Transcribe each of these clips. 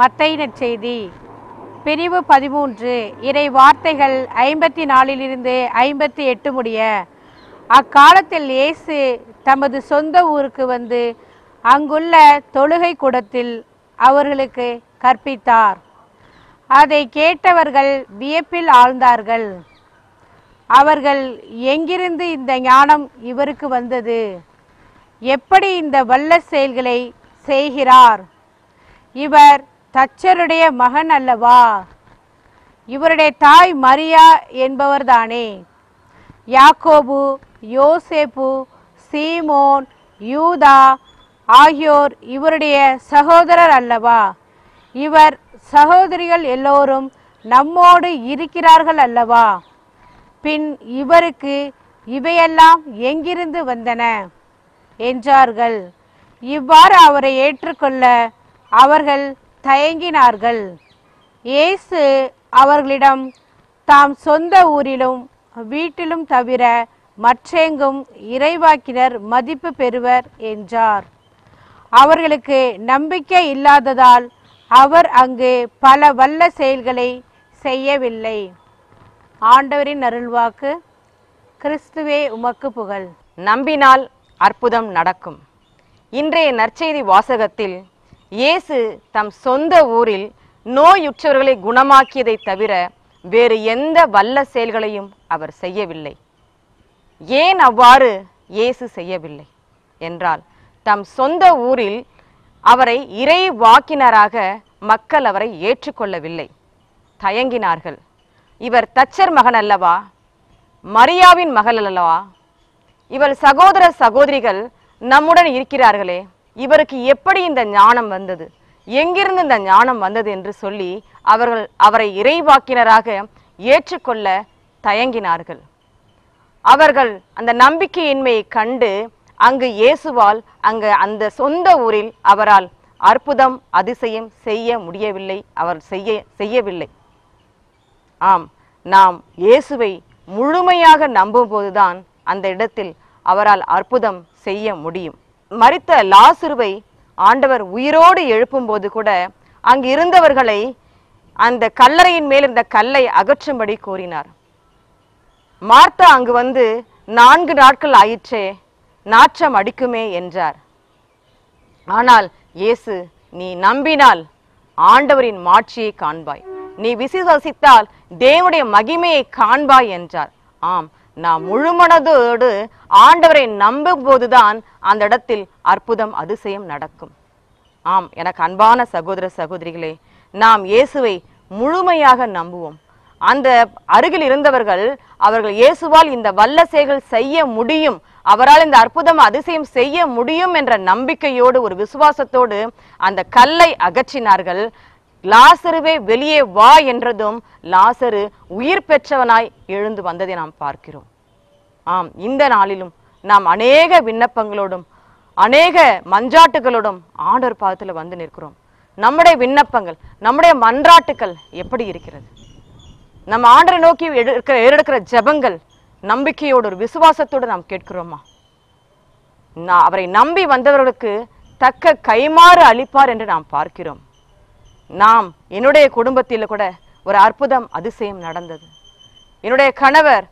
மத்தையின செய்தி பிரிவு பதிமூன்று இறை வார்த்தைகள் ஐம்பத்தி நாலிலிருந்து ஐம்பத்தி எட்டு முடிய அக்காலத்தில் இயேசு தமது சொந்த ஊருக்கு வந்து அங்குள்ள தொழுகை கூடத்தில் அவர்களுக்கு கற்பித்தார் அதை கேட்டவர்கள் வியப்பில் ஆழ்ந்தார்கள் அவர்கள் எங்கிருந்து இந்த ஞானம் இவருக்கு வந்தது எப்படி இந்த வல்ல செயல்களை செய்கிறார் இவர் தச்சருடைய மகன் அல்லவா இவருடைய தாய் மரியா என்பவர்தானே யாக்கோபு யோசேப்பு சீமோன் யூதா ஆகியோர் இவருடைய சகோதரர் அல்லவா இவர் சகோதரிகள் எல்லோரும் நம்மோடு இருக்கிறார்கள் அல்லவா பின் இவருக்கு இவையெல்லாம் எங்கிருந்து வந்தன என்றார்கள் இவ்வாறு அவரை ஏற்றுக்கொள்ள அவர்கள் தயங்கினார்கள் இயேசு அவர்களிடம் தாம் சொந்த ஊரிலும் வீட்டிலும் தவிர மற்றெங்கும் இறைவாக்கினர் மதிப்பு பெறுவர் என்றார் அவர்களுக்கு நம்பிக்கை இல்லாததால் அவர் அங்கு பல வல்ல செயல்களை செய்யவில்லை ஆண்டவரின் அருள்வாக்கு கிறிஸ்துவே உமக்கு புகழ் நம்பினால் அற்புதம் நடக்கும் இன்றைய நற்செய்தி வாசகத்தில் இயேசு தம் சொந்த ஊரில் நோயுற்றவர்களை குணமாக்கியதை தவிர வேறு எந்த வல்ல செயல்களையும் அவர் செய்யவில்லை ஏன் அவ்வாறு இயேசு செய்யவில்லை என்றால் தம் சொந்த ஊரில் அவரை இறை வாக்கினராக மக்கள் அவரை ஏற்றுக்கொள்ளவில்லை தயங்கினார்கள் இவர் தச்சர் மகன் அல்லவா மரியாவின் மகள் அல்லவா இவள் சகோதர சகோதரிகள் நம்முடன் இருக்கிறார்களே இவருக்கு எப்படி இந்த ஞானம் வந்தது எங்கிருந்து இந்த ஞானம் வந்தது என்று சொல்லி அவர்கள் அவரை இறைவாக்கினராக ஏற்றுக்கொள்ள தயங்கினார்கள் அவர்கள் அந்த நம்பிக்கையின்மையை கண்டு அங்கு இயேசுவால் அங்கு அந்த சொந்த ஊரில் அவரால் அற்புதம் அதிசயம் செய்ய முடியவில்லை அவர் செய்ய செய்யவில்லை ஆம் நாம் இயேசுவை முழுமையாக நம்பும்போதுதான் அந்த இடத்தில் அவரால் அற்புதம் செய்ய முடியும் மறித்த லாசுருவை ஆண்டவர் உயிரோடு எழுப்பும் போது கூட அங்கு இருந்தவர்களை அந்த கல்லறையின் மேல் இருந்த கல்லை அகற்றும்படி கூறினார் மார்த்தா அங்கு வந்து நான்கு நாட்கள் ஆயிற்றே நாற்றம் அடிக்குமே என்றார் ஆனால் இயேசு நீ நம்பினால் ஆண்டவரின் மாட்சியை காண்பாய் நீ விசுவாசித்தால் தேவனுடைய மகிமையை காண்பாய் என்றார் ஆம் நாம் முழுமனதோடு ஆண்டவரை நம்பும் போதுதான் அந்த இடத்தில் அற்புதம் அதிசயம் நடக்கும் ஆம் எனக்கு அன்பான சகோதர சகோதரிகளே நாம் இயேசுவை முழுமையாக நம்புவோம் அந்த அருகில் இருந்தவர்கள் அவர்கள் இயேசுவால் இந்த வல்ல செயல்கள் செய்ய முடியும் அவரால் இந்த அற்புதம் அதிசயம் செய்ய முடியும் என்ற நம்பிக்கையோடு ஒரு விசுவாசத்தோடு அந்த கல்லை அகற்றினார்கள் லாசருவே வெளியே வா என்றதும் லாசரு உயிர் பெற்றவனாய் எழுந்து வந்ததை நாம் பார்க்கிறோம் ஆம் இந்த நாளிலும் நாம் அநேக விண்ணப்பங்களோடும் அநேக மஞ்சாட்டுகளோடும் ஆண்டர் பாதத்தில் வந்து நிற்கிறோம் நம்முடைய விண்ணப்பங்கள் நம்முடைய மன்றாட்டுக்கள் எப்படி இருக்கிறது நம் ஆண்டரை நோக்கி எடுக்கிற ஏறெடுக்கிற ஜபங்கள் நம்பிக்கையோடு ஒரு விசுவாசத்தோடு நாம் கேட்கிறோமா நான் அவரை நம்பி வந்தவர்களுக்கு தக்க கைமாறு அளிப்பார் என்று நாம் பார்க்கிறோம் நாம் என்னுடைய குடும்பத்தில் கூட ஒரு அற்புதம் அதிசயம் நடந்தது என்னுடைய கணவர்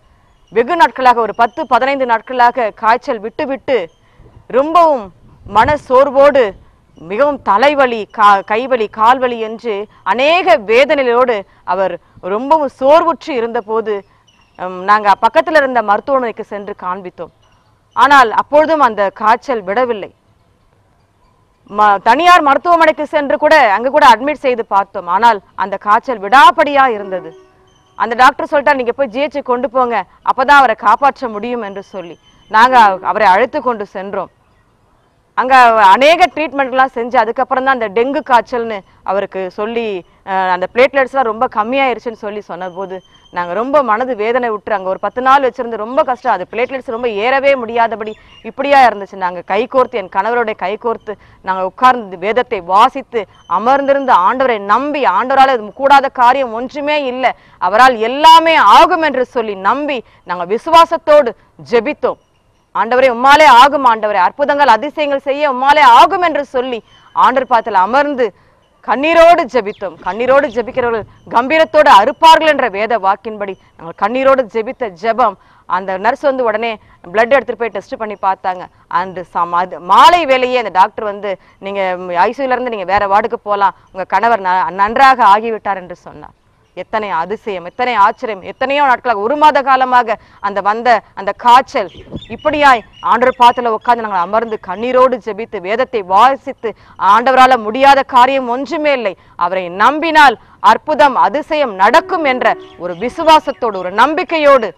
வெகு நாட்களாக ஒரு பத்து பதினைந்து நாட்களாக காய்ச்சல் விட்டு விட்டு ரொம்பவும் மன சோர்வோடு மிகவும் தலைவலி கா கைவலி கால்வலி என்று அநேக வேதனையோடு அவர் ரொம்பவும் சோர்வுற்று இருந்தபோது நாங்கள் பக்கத்தில் இருந்த மருத்துவமனைக்கு சென்று காண்பித்தோம் ஆனால் அப்பொழுதும் அந்த காய்ச்சல் விடவில்லை தனியார் மருத்துவமனைக்கு சென்று கூட அங்க கூட அட்மிட் செய்து பார்த்தோம் ஆனால் அந்த காய்ச்சல் விடாபடியா இருந்தது அந்த டாக்டர் சொல்லிட்டா நீங்க போய் ஜிஹெச்சு கொண்டு போங்க அப்பதான் அவரை காப்பாற்ற முடியும் என்று சொல்லி நாங்க அவரை அழைத்து கொண்டு சென்றோம் அங்க அநேக ட்ரீட்மெண்ட்லாம் செஞ்சு அதுக்கப்புறம் தான் அந்த டெங்கு காய்ச்சல்னு அவருக்கு சொல்லி அந்த பிளேட்லெட்ஸ்லாம் ரொம்ப கம்மியாயிருச்சுன்னு சொல்லி சொன்னபோது நாங்கள் ரொம்ப மனது வேதனை விட்டு அங்கே ஒரு பத்து நாள் வச்சுருந்து ரொம்ப கஷ்டம் அது பிளேட்லெட்ஸ் ரொம்ப ஏறவே முடியாதபடி இப்படியா இருந்துச்சு நாங்கள் கைகோர்த்து என் கணவருடைய கைகோர்த்து நாங்கள் உட்கார்ந்து வேதத்தை வாசித்து அமர்ந்திருந்து ஆண்டவரை நம்பி ஆண்டவரால் கூடாத காரியம் ஒன்றுமே இல்லை அவரால் எல்லாமே ஆகும் என்று சொல்லி நம்பி நாங்கள் விசுவாசத்தோடு ஜெபித்தோம் ஆண்டவரே உம்மாலே ஆகும் ஆண்டவரே அற்புதங்கள் அதிசயங்கள் செய்ய உம்மாலே ஆகும் என்று சொல்லி ஆண்டர் பாத்தில் அமர்ந்து கண்ணீரோடு ஜெபித்தோம் கண்ணீரோடு ஜெபிக்கிறவர்கள் கம்பீரத்தோடு அறுப்பார்கள் என்ற வேத வாக்கின்படி நாங்கள் கண்ணீரோடு ஜெபித்த ஜெபம் அந்த நர்ஸ் வந்து உடனே பிளட் எடுத்துகிட்டு போய் டெஸ்ட் பண்ணி பார்த்தாங்க அண்டு சம அது மாலை வேலையே அந்த டாக்டர் வந்து நீங்கள் ஐசியூலேருந்து நீங்கள் வேறு வார்டுக்கு போகலாம் உங்கள் கணவர் நன்றாக ஆகிவிட்டார் என்று சொன்னார் எத்தனை அதிசயம் எத்தனை ஆச்சரியம் எத்தனையோ நாட்களாக ஒரு மாத காலமாக அந்த வந்த அந்த காய்ச்சல் இப்படியாய் ஆண்டர் பாத்துல உட்காந்து நாங்கள் அமர்ந்து கண்ணீரோடு ஜெபித்து வேதத்தை வாசித்து ஆண்டவரால முடியாத காரியம் ஒன்றுமே இல்லை அவரை நம்பினால் அற்புதம் அதிசயம் நடக்கும் என்ற ஒரு விசுவாசத்தோடு ஒரு நம்பிக்கையோடு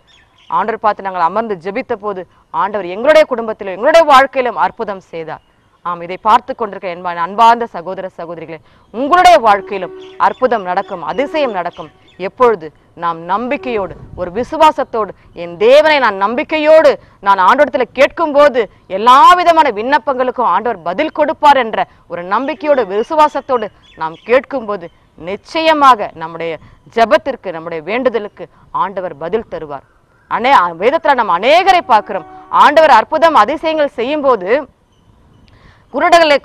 ஆண்டர் பார்த்து நாங்கள் அமர்ந்து ஜெபித்த போது ஆண்டவர் எங்களுடைய குடும்பத்திலும் எங்களுடைய வாழ்க்கையிலும் அற்புதம் செய்தார் ஆம் இதை பார்த்து கொண்டிருக்க என்பான் அன்பார்ந்த சகோதர சகோதரிகளே உங்களுடைய வாழ்க்கையிலும் அற்புதம் நடக்கும் அதிசயம் நடக்கும் எப்பொழுது நாம் நம்பிக்கையோடு ஒரு விசுவாசத்தோடு என் தேவனை நான் நம்பிக்கையோடு நான் ஆண்டோடத்தில் கேட்கும்போது எல்லா விதமான விண்ணப்பங்களுக்கும் ஆண்டவர் பதில் கொடுப்பார் என்ற ஒரு நம்பிக்கையோடு விசுவாசத்தோடு நாம் கேட்கும்போது நிச்சயமாக நம்முடைய ஜபத்திற்கு நம்முடைய வேண்டுதலுக்கு ஆண்டவர் பதில் தருவார் அனே வேதத்தில் நம்ம அநேகரை பார்க்கிறோம் ஆண்டவர் அற்புதம் அதிசயங்கள் செய்யும் போது குருடர்களை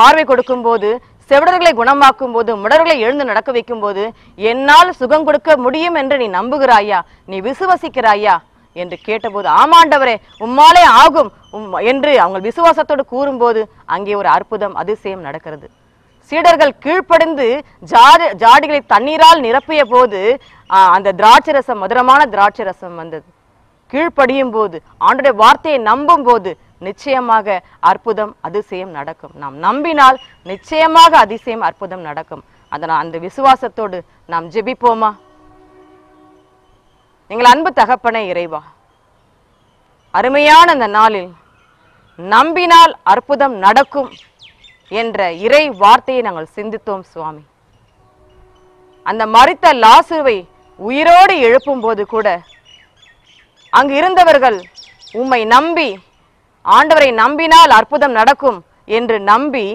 பார்வை கொடுக்கும் போது செவிடர்களை குணமாக்கும் போது முடர்களை எழுந்து நடக்க வைக்கும் போது என்னால் சுகம் கொடுக்க முடியும் என்று நீ நம்புகிறாயா நீ விசுவசிக்கிறாயா என்று கேட்டபோது ஆமாண்டவரே உம்மாலே ஆகும் என்று அவங்க விசுவாசத்தோடு கூறும்போது அங்கே ஒரு அற்புதம் அதிசயம் நடக்கிறது சீடர்கள் கீழ்ப்படிந்து ஜாடி ஜாடிகளை தண்ணீரால் நிரப்பிய போது அந்த திராட்சை ரசம் மதுரமான திராட்சை ரசம் வந்தது கீழ்ப்படியும் போது ஆண்டுடைய வார்த்தையை நம்பும் போது நிச்சயமாக அற்புதம் அதிசயம் நடக்கும் நாம் நம்பினால் நிச்சயமாக அதிசயம் அற்புதம் நடக்கும் அதனால் அந்த விசுவாசத்தோடு நாம் ஜெபிப்போமா எங்கள் அன்பு தகப்பனை இறைவா அருமையான அந்த நாளில் நம்பினால் அற்புதம் நடக்கும் என்ற இறை வார்த்தையை நாங்கள் சிந்தித்தோம் சுவாமி அந்த மறித்த லாசுவை உயிரோடு எழுப்பும் போது கூட அங்கு இருந்தவர்கள் உம்மை நம்பி ஆண்டவரை நம்பினால் அற்புதம் நடக்கும் என்று நம்பி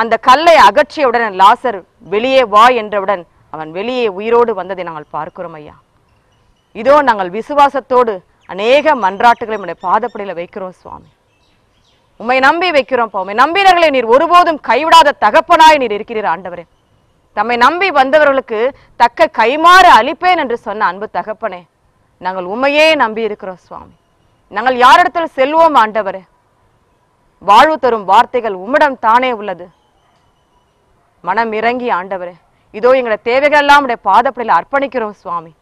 அந்த கல்லை அகற்றியவுடன் லாசர் வெளியே வா என்றவுடன் அவன் வெளியே உயிரோடு வந்ததை நாங்கள் பார்க்கிறோம் ஐயா இதோ நாங்கள் விசுவாசத்தோடு அநேக மன்றாட்டுகளை உடைய பாதப்படியில் வைக்கிறோம் சுவாமி உம்மை நம்பி வைக்கிறோம் உம்மை நம்பினர்களை நீர் ஒருபோதும் கைவிடாத தகப்பனாய் நீர் இருக்கிறீர் ஆண்டவரே தம்மை நம்பி வந்தவர்களுக்கு தக்க கைமாறு அளிப்பேன் என்று சொன்ன அன்பு தகப்பனே நாங்கள் உண்மையே நம்பி இருக்கிறோம் சுவாமி நாங்கள் யாரிடத்தில் செல்வோம் ஆண்டவர் வாழ்வு தரும் வார்த்தைகள் உம்மிடம் தானே உள்ளது மனம் இறங்கி ஆண்டவரே இதோ எங்களுடைய தேவைகள் எல்லாம் உடைய பாதப்படையில் அர்ப்பணிக்கிறோம் சுவாமி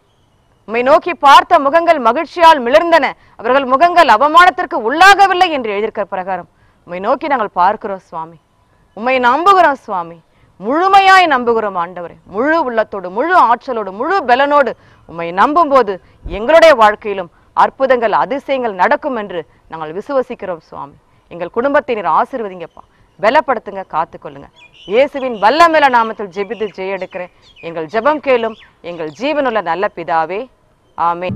உம்மை நோக்கி பார்த்த முகங்கள் மகிழ்ச்சியால் மிளர்ந்தன அவர்கள் முகங்கள் அவமானத்திற்கு உள்ளாகவில்லை என்று எழுதியிருக்கிற பிரகாரம் உம்மை நோக்கி நாங்கள் பார்க்கிறோம் சுவாமி உம்மை நம்புகிறோம் சுவாமி முழுமையாய் நம்புகிறோம் ஆண்டவரே முழு உள்ளத்தோடு முழு ஆற்றலோடு முழு பலனோடு உம்மை நம்பும் போது எங்களுடைய வாழ்க்கையிலும் அற்புதங்கள் அதிசயங்கள் நடக்கும் என்று நாங்கள் விசுவசிக்கிறோம் சுவாமி எங்கள் குடும்பத்தினர் ஆசிர்வதிங்கப்பா பலப்படுத்துங்க காத்துக்கொள்ளுங்க இயேசுவின் வல்லமில நாமத்தில் ஜெபித்து எடுக்கிறேன் எங்கள் ஜெபம் கேளும் எங்கள் ஜீவனுள்ள நல்ல பிதாவே ஆமே